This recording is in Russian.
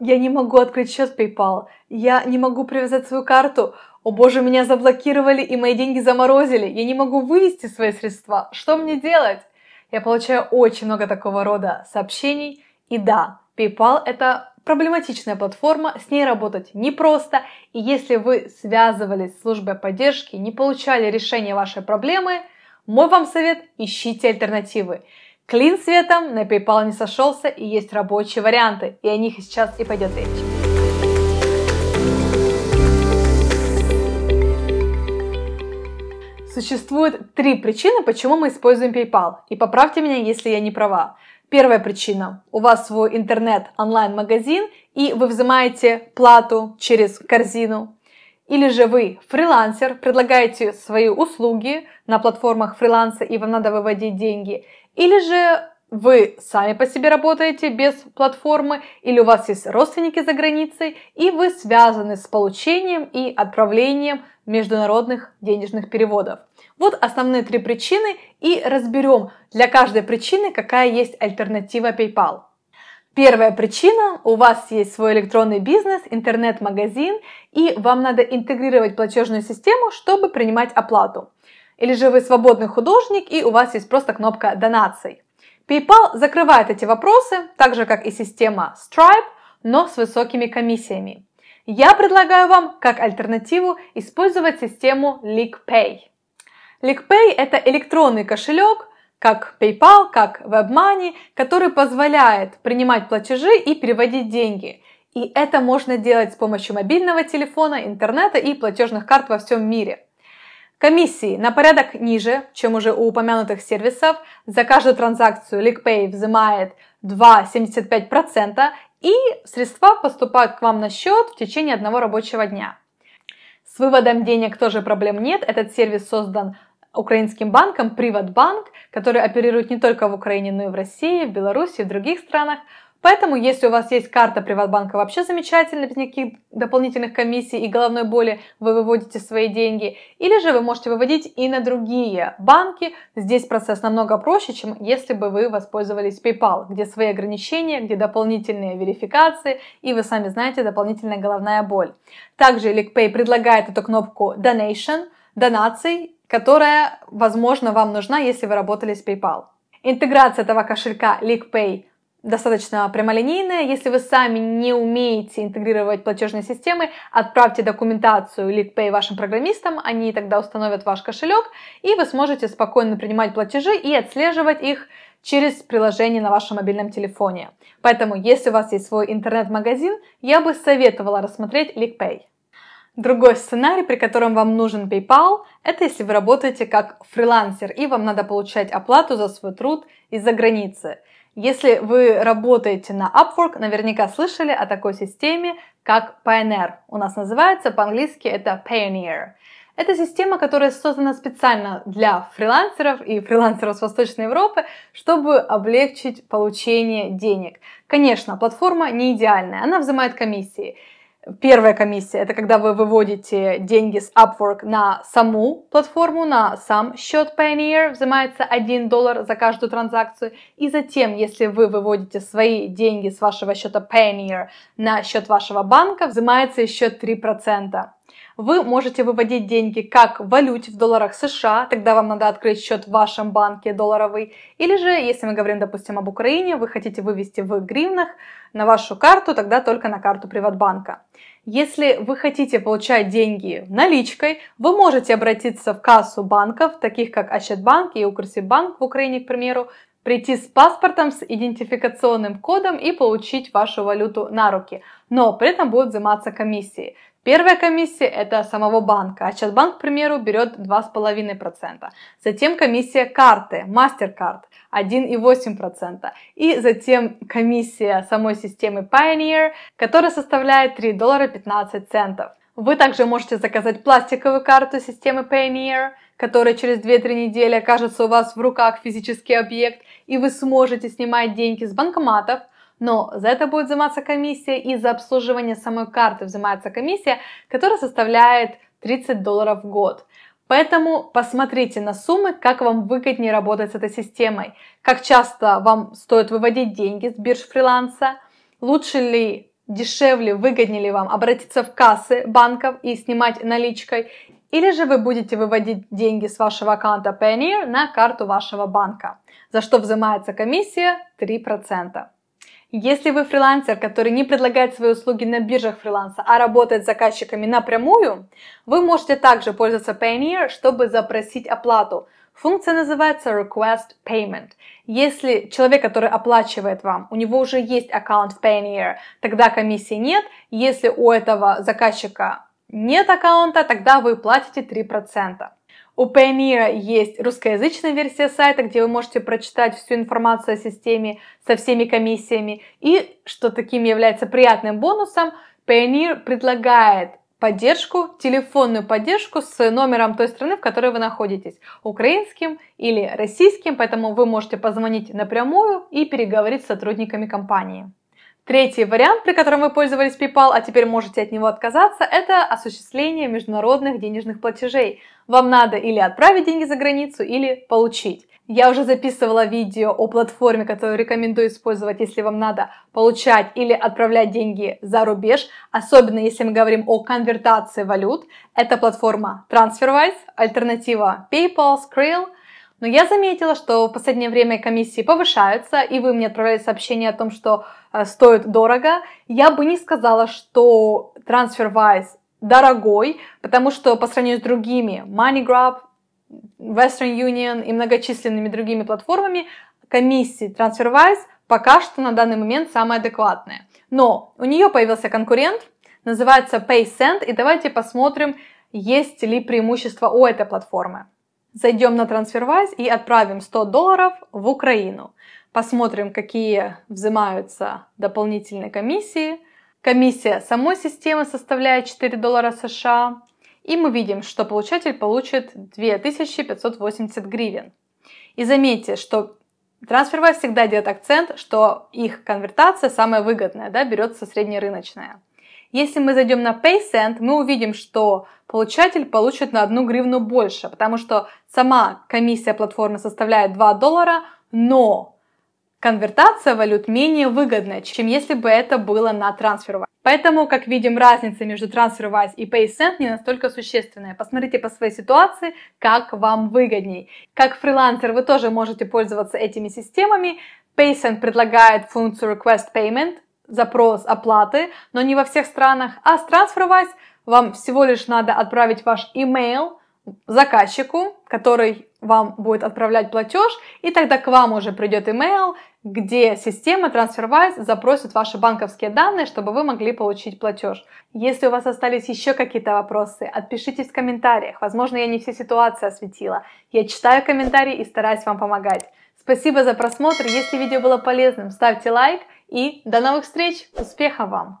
я не могу открыть счет PayPal, я не могу привязать свою карту, о боже, меня заблокировали и мои деньги заморозили, я не могу вывести свои средства, что мне делать? Я получаю очень много такого рода сообщений, и да, PayPal это проблематичная платформа, с ней работать непросто, и если вы связывались с службой поддержки, не получали решения вашей проблемы, мой вам совет – ищите альтернативы. Клин светом на PayPal не сошелся и есть рабочие варианты, и о них сейчас и пойдет речь. Существует три причины, почему мы используем PayPal. И поправьте меня, если я не права. Первая причина. У вас свой интернет, онлайн-магазин, и вы взимаете плату через корзину. Или же вы фрилансер, предлагаете свои услуги на платформах фриланса, и вам надо выводить деньги – или же вы сами по себе работаете без платформы, или у вас есть родственники за границей, и вы связаны с получением и отправлением международных денежных переводов. Вот основные три причины и разберем для каждой причины, какая есть альтернатива PayPal. Первая причина – у вас есть свой электронный бизнес, интернет-магазин, и вам надо интегрировать платежную систему, чтобы принимать оплату. Или же вы свободный художник и у вас есть просто кнопка донаций. PayPal закрывает эти вопросы, так же как и система Stripe, но с высокими комиссиями. Я предлагаю вам как альтернативу использовать систему LeakPay. LeakPay – это электронный кошелек, как PayPal, как WebMoney, который позволяет принимать платежи и переводить деньги. И это можно делать с помощью мобильного телефона, интернета и платежных карт во всем мире. Комиссии на порядок ниже, чем уже у упомянутых сервисов. За каждую транзакцию LeakPay взимает 2,75% и средства поступают к вам на счет в течение одного рабочего дня. С выводом денег тоже проблем нет. Этот сервис создан украинским банком Приватбанк, который оперирует не только в Украине, но и в России, в Беларуси, в других странах. Поэтому, если у вас есть карта Приватбанка, вообще замечательно, без никаких дополнительных комиссий и головной боли вы выводите свои деньги. Или же вы можете выводить и на другие банки. Здесь процесс намного проще, чем если бы вы воспользовались PayPal, где свои ограничения, где дополнительные верификации, и вы сами знаете, дополнительная головная боль. Также LickPay предлагает эту кнопку Donation, донаций, которая, возможно, вам нужна, если вы работали с PayPal. Интеграция этого кошелька LickPay достаточно прямолинейная. Если вы сами не умеете интегрировать платежные системы, отправьте документацию LeadPay вашим программистам, они тогда установят ваш кошелек, и вы сможете спокойно принимать платежи и отслеживать их через приложение на вашем мобильном телефоне. Поэтому, если у вас есть свой интернет-магазин, я бы советовала рассмотреть LeadPay. Другой сценарий, при котором вам нужен PayPal, это если вы работаете как фрилансер и вам надо получать оплату за свой труд из-за границы. Если вы работаете на Upwork, наверняка слышали о такой системе, как Pioneer. У нас называется по-английски это Pioneer. Это система, которая создана специально для фрилансеров и фрилансеров с Восточной Европы, чтобы облегчить получение денег. Конечно, платформа не идеальная, она взимает комиссии. Первая комиссия – это когда вы выводите деньги с Upwork на саму платформу, на сам счет Payoneer, взимается 1 доллар за каждую транзакцию. И затем, если вы выводите свои деньги с вашего счета Payoneer на счет вашего банка, взимается еще 3%. Вы можете выводить деньги как в валюте в долларах США, тогда вам надо открыть счет в вашем банке долларовый, или же, если мы говорим, допустим, об Украине, вы хотите вывести в гривнах на вашу карту, тогда только на карту Приватбанка. Если вы хотите получать деньги наличкой, вы можете обратиться в кассу банков, таких как Ощадбанк и Укрсибанк в Украине, к примеру, прийти с паспортом, с идентификационным кодом и получить вашу валюту на руки. Но при этом будут взиматься комиссии. Первая комиссия – это самого банка, а сейчас к примеру, берет 2,5%. Затем комиссия карты, MasterCard – 1,8%. И затем комиссия самой системы Pioneer, которая составляет 3 доллара 15 центов. Вы также можете заказать пластиковую карту системы Pioneer, которая через 2-3 недели окажется у вас в руках физический объект, и вы сможете снимать деньги с банкоматов – но за это будет взиматься комиссия, и за обслуживание самой карты взимается комиссия, которая составляет 30 долларов в год. Поэтому посмотрите на суммы, как вам выгоднее работать с этой системой, как часто вам стоит выводить деньги с бирж фриланса, лучше ли, дешевле, выгоднее ли вам обратиться в кассы банков и снимать наличкой, или же вы будете выводить деньги с вашего аккаунта Payoneer на карту вашего банка, за что взимается комиссия 3%. Если вы фрилансер, который не предлагает свои услуги на биржах фриланса, а работает с заказчиками напрямую, вы можете также пользоваться Payoneer, чтобы запросить оплату. Функция называется Request Payment. Если человек, который оплачивает вам, у него уже есть аккаунт в Payoneer, тогда комиссии нет. Если у этого заказчика нет аккаунта, тогда вы платите 3%. У Payoneer есть русскоязычная версия сайта, где вы можете прочитать всю информацию о системе со всеми комиссиями. И, что таким является приятным бонусом, Payoneer предлагает поддержку, телефонную поддержку с номером той страны, в которой вы находитесь, украинским или российским, поэтому вы можете позвонить напрямую и переговорить с сотрудниками компании. Третий вариант, при котором вы пользовались PayPal, а теперь можете от него отказаться, это осуществление международных денежных платежей. Вам надо или отправить деньги за границу, или получить. Я уже записывала видео о платформе, которую рекомендую использовать, если вам надо получать или отправлять деньги за рубеж, особенно если мы говорим о конвертации валют. Это платформа TransferWise, альтернатива PayPal, Skrill – но я заметила, что в последнее время комиссии повышаются, и вы мне отправляли сообщение о том, что э, стоит дорого. Я бы не сказала, что TransferWise дорогой, потому что по сравнению с другими MoneyGrab, Western Union и многочисленными другими платформами комиссии TransferWise пока что на данный момент самая адекватная. Но у нее появился конкурент, называется PaySend, и давайте посмотрим, есть ли преимущество у этой платформы. Зайдем на TransferWise и отправим 100 долларов в Украину. Посмотрим, какие взимаются дополнительные комиссии. Комиссия самой системы составляет 4 доллара США. И мы видим, что получатель получит 2580 гривен. И заметьте, что TransferWise всегда делает акцент, что их конвертация самая выгодная, да, берется среднерыночная. Если мы зайдем на PaySend, мы увидим, что получатель получит на одну гривну больше, потому что сама комиссия платформы составляет 2 доллара, но конвертация валют менее выгодная, чем если бы это было на TransferWise. Поэтому, как видим, разница между TransferWise и PaySend не настолько существенная. Посмотрите по своей ситуации, как вам выгодней. Как фрилансер вы тоже можете пользоваться этими системами. PaySend предлагает функцию Request Payment, запрос оплаты, но не во всех странах. А с TransferWise вам всего лишь надо отправить ваш email заказчику, который вам будет отправлять платеж, и тогда к вам уже придет email, где система TransferWise запросит ваши банковские данные, чтобы вы могли получить платеж. Если у вас остались еще какие-то вопросы, отпишитесь в комментариях. Возможно, я не все ситуации осветила. Я читаю комментарии и стараюсь вам помогать. Спасибо за просмотр. Если видео было полезным, ставьте лайк. И до новых встреч! Успехов вам!